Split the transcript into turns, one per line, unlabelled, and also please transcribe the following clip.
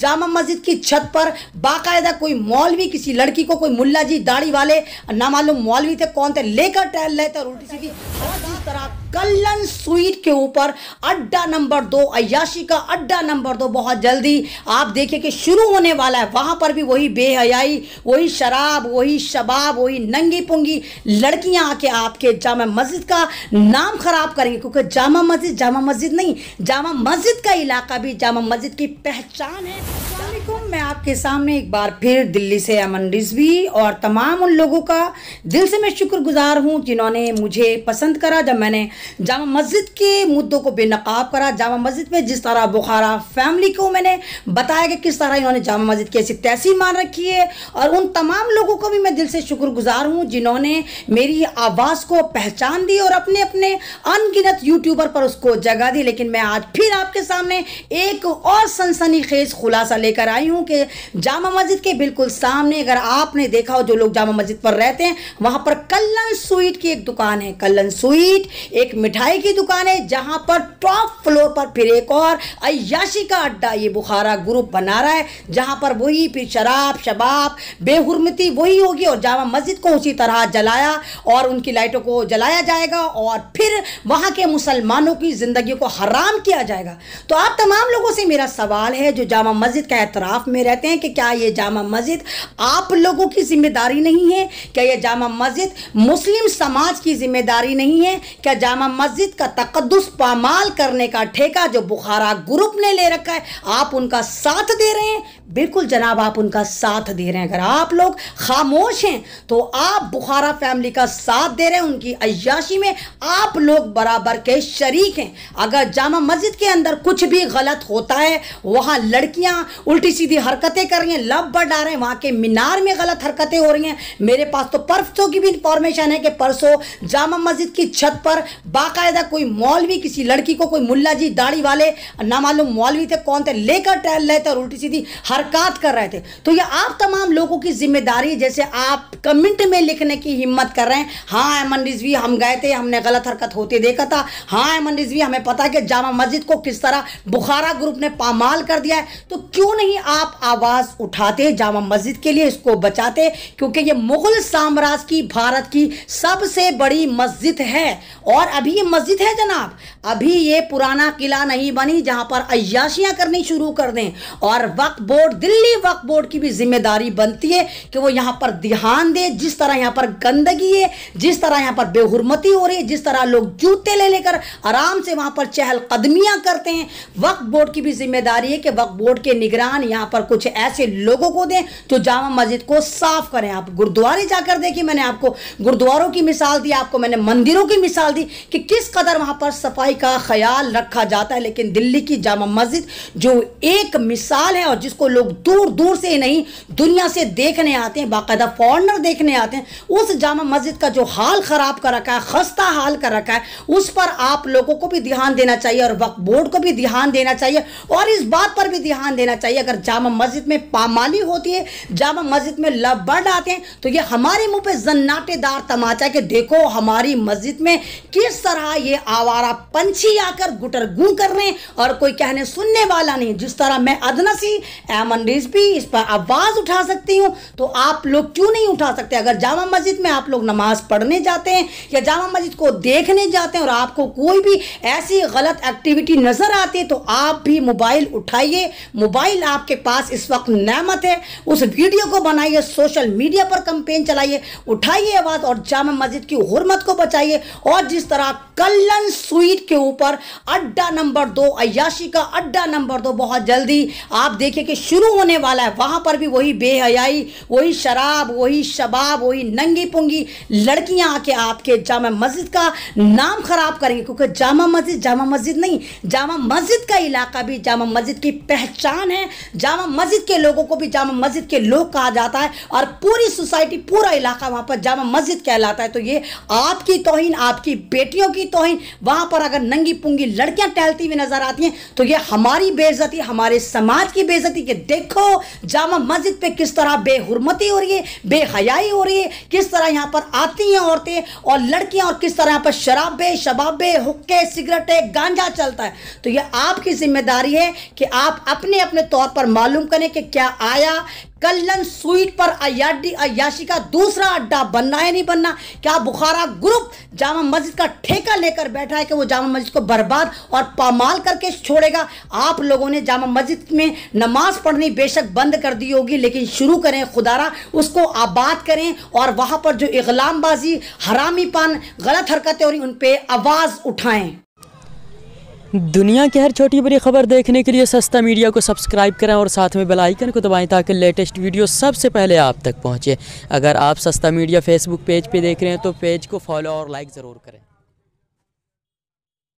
जामा मस्जिद की छत पर बाकायदा कोई मौलवी किसी लड़की को कोई मुल्ला जी दाढ़ी वाले ना मालूम मौलवी थे कौन थे लेकर टहल रहे थे और उल्टी सीधी तरह कल्लन स्वीट के ऊपर अड्डा नंबर दो अयाशी का अड्डा नंबर दो बहुत जल्दी आप देखिए कि शुरू होने वाला है वहाँ पर भी वही बेहयाई वही शराब वही शबाब वही नंगी पुंगी लड़कियाँ आके आपके जामा मस्जिद का नाम ख़राब करेंगे क्योंकि जामा मस्जिद जामा मस्जिद नहीं जामा मस्जिद का इलाका भी जामा मस्जिद की पहचान है मैं आपके सामने एक बार फिर दिल्ली से अमन रिजवी और तमाम उन लोगों का दिल से मैं शुक्रगुजार हूं जिन्होंने मुझे पसंद करा जब मैंने जामा मस्जिद के मुद्दों को बेनकाब करा जामा मस्जिद में जिस तरह बुखारा फैमिली को मैंने बताया कि किस तरह इन्होंने जामा मस्जिद की ऐसी तैसी मान रखी है और उन तमाम लोगों को भी मैं दिल से शुक्रगुजार हूँ जिन्होंने मेरी आवाज़ को पहचान दी और अपने अपने अनगिनत यूट्यूबर पर उसको जगह दी लेकिन मैं आज फिर आपके सामने एक और सनसनी खेज खुलासा लेकर आई हूँ हूँ कि जामा मस्जिद के बिल्कुल सामने अगर आपने देखा हो जो लोग जामा मस्जिद पर रहते हैं वहाँ पर कल्लन स्वीट की एक दुकान है कल्लन स्वीट एक मिठाई की दुकान है जहाँ पर टॉप फ्लोर पर फिर एक और अयाशी का अड्डा ये बुखारा ग्रुप बना रहा है जहाँ पर वही फिर शराब शबाब बेहरमती वही होगी और जामा मस्जिद को उसी तरह जलाया और उनकी लाइटों को जलाया जाएगा और फिर वहाँ के मुसलमानों की ज़िंदगी को हराम किया जाएगा तो आप तमाम लोगों से मेरा सवाल है जो जामा मस्जिद का एतराफ़ में रहते हैं कि क्या ये जामा मस्जिद आप लोगों की जिम्मेदारी नहीं है क्या ये जामा मस्जिद मुस्लिम समाज की जिम्मेदारी नहीं है क्या जामा मस्जिद का तकदस पामाल करने का ठेका जो बुखारा ग्रुप ने ले रखा है आप उनका साथ दे रहे हैं बिल्कुल जनाब आप उनका साथ दे रहे हैं अगर आप लोग खामोश हैं तो आप बुखारा फैमिली का साथ दे रहे हैं उनकी अयाशी में आप लोग बराबर के शरीक हैं अगर जामा मस्जिद के अंदर कुछ भी गलत होता है वहाँ लड़कियाँ उल्टी सीधी हरकतें कर रही हैं लब बढ़ आ रहे हैं वहाँ के मीनार में गलत हरकतें हो रही हैं मेरे पास तो परसों की भी इंफॉर्मेशन है कि परसों जामा मस्जिद की छत पर बाकायदा कोई मौलवी किसी लड़की को कोई मुला जी दाढ़ी वाले ना मालूम मौलवी थे कौन थे लेकर टहल रहे थे और उल्टी सीधी हरकत कर रहे थे तो ये आप तमाम लोगों की जिम्मेदारी जैसे आप कमेंट में लिखने की हिम्मत कर रहे हैं हाँ अमन रिजवी हम गए थे हमने गलत हरकत होते देखा था हाँ अमन रिजवी हमें पता है कि जामा मस्जिद को किस तरह बुखारा ग्रुप ने पामाल कर दिया है तो क्यों नहीं आप आवाज़ उठाते जामा मस्जिद के लिए इसको बचाते क्योंकि ये मुगल साम्राज्य की भारत की सबसे बड़ी मस्जिद है और अभी ये मस्जिद है जनाब अभी ये पुराना किला नहीं बनी जहाँ पर अयाशियाँ करनी शुरू कर दें और वक्त बोर्ड बोर्ड दिल्ली वक्फ बोर्ड की भी जिम्मेदारी बनती है कि वो यहाँ पर ध्यान दे जिस तरह यहाँ पर गंदगी है जिस तरह यहाँ पर बेहरमती हो रही है जिस तरह लोग जूते ले लेकर आराम से वहाँ पर चहलकदमियाँ करते हैं वक्फ बोर्ड की भी जिम्मेदारी है कि वक्फ बोर्ड के निगरान यहाँ पर कुछ ऐसे लोगों को दें जो जामा मस्जिद को साफ करें आप गुरुद्वारे जाकर देखिए मैंने आपको गुरुद्वारों की मिसाल दी आपको मैंने मंदिरों की मिसाल दी कि किस कदर वहाँ पर सफाई का ख्याल रखा जाता है लेकिन दिल्ली की जामा मस्जिद जो एक मिसाल है और जिसको लोग दूर दूर से ही नहीं दुनिया से देखने आते हैं बाकायदा फॉरनर देखने आते हैं उस जामा मस्जिद का जो हाल ख़राब कर रखा है खस्ता हाल कर रखा है उस पर आप लोगों को भी ध्यान देना चाहिए और वक्त बोर्ड को भी ध्यान देना चाहिए और इस बात पर भी ध्यान देना चाहिए अगर जामा मस्जिद में पामाली होती है जामा मस्जिद में लव बर्ड आते हैं तो ये हमारे मुंह पे जन्नाटेदार तमाचा है कि देखो हमारी मस्जिद में किस तरह ये आवारा पंछी आकर गुटर गू कर रहे हैं और कोई कहने सुनने वाला नहीं जिस तरह मैं अदनसी एम जामा रिजवी इस पर आवाज़ उठा सकती हूँ तो आप लोग क्यों नहीं उठा सकते अगर जामा मस्जिद में आप लोग नमाज पढ़ने जाते हैं या जामा मस्जिद को देखने जाते हैं और आपको कोई भी ऐसी गलत एक्टिविटी नज़र आती है तो आप भी मोबाइल उठाइए मोबाइल आपके पास इस वक्त नमत है उस वीडियो को बनाइए सोशल मीडिया पर कंपेन चलाइए उठाइए आवाज़ और जामा मस्जिद की हरमत को बचाइए और जिस तरह कल्लन स्वीट के ऊपर अड्डा नंबर दो अयाशी का अड्डा नंबर दो बहुत जल्दी आप देखिए कि शुरू शुरू होने वाला है वहाँ पर भी वही बेहयाई वही शराब वही शबाब वही नंगी पुंगी लड़कियाँ आके आपके जामा मस्जिद का नाम ख़राब करेंगे क्योंकि जामा मस्जिद जामा मस्जिद नहीं जामा मस्जिद का इलाका भी जामा मस्जिद की पहचान है जामा मस्जिद के लोगों को भी जामा मस्जिद के लोग कहा जाता है और पूरी सोसाइटी पूरा इलाका वहाँ पर जामा मस्जिद कहलाता है तो ये आपकी तोहिन आपकी बेटियों की तोहिन वहाँ पर अगर नंगी पुंगी लड़कियाँ टहलती हुई नजर आती हैं तो ये हमारी बेजती हमारे समाज की बेजती के देखो जामा मस्जिद पे किस तरह बेहरमती हो रही है बेहयाई हो रही है किस तरह यहाँ पर आती हैं औरतें और लड़कियाँ और किस तरह यहाँ पर शराबे शबाबे हुक्के सिगरेटे गांजा चलता है तो यह आपकी जिम्मेदारी है कि आप अपने अपने तौर पर मालूम करें कि क्या आया कल्लन स्वीट पर अयाडी अयाशी का दूसरा अड्डा बनना है नहीं बनना क्या बुखारा ग्रुप जामा मस्जिद का ठेका लेकर बैठा है कि वो जामा मस्जिद को बर्बाद और पामाल करके छोड़ेगा आप लोगों ने जामा मस्जिद में नमाज पढ़नी बेशक बंद कर दी होगी लेकिन शुरू करें खुदारा उसको आबाद करें और वहाँ पर जो इगलामबाजी हरामीपन गलत हरकतें हो रही उन पर आवाज़ उठाएँ दुनिया की हर छोटी बड़ी खबर देखने के लिए सस्ता मीडिया को सब्सक्राइब करें और साथ में बेल आइकन को दबाएं ताकि लेटेस्ट वीडियो सबसे पहले आप तक पहुंचे अगर आप सस्ता मीडिया फेसबुक पेज पे देख रहे हैं तो पेज को फॉलो और लाइक ज़रूर करें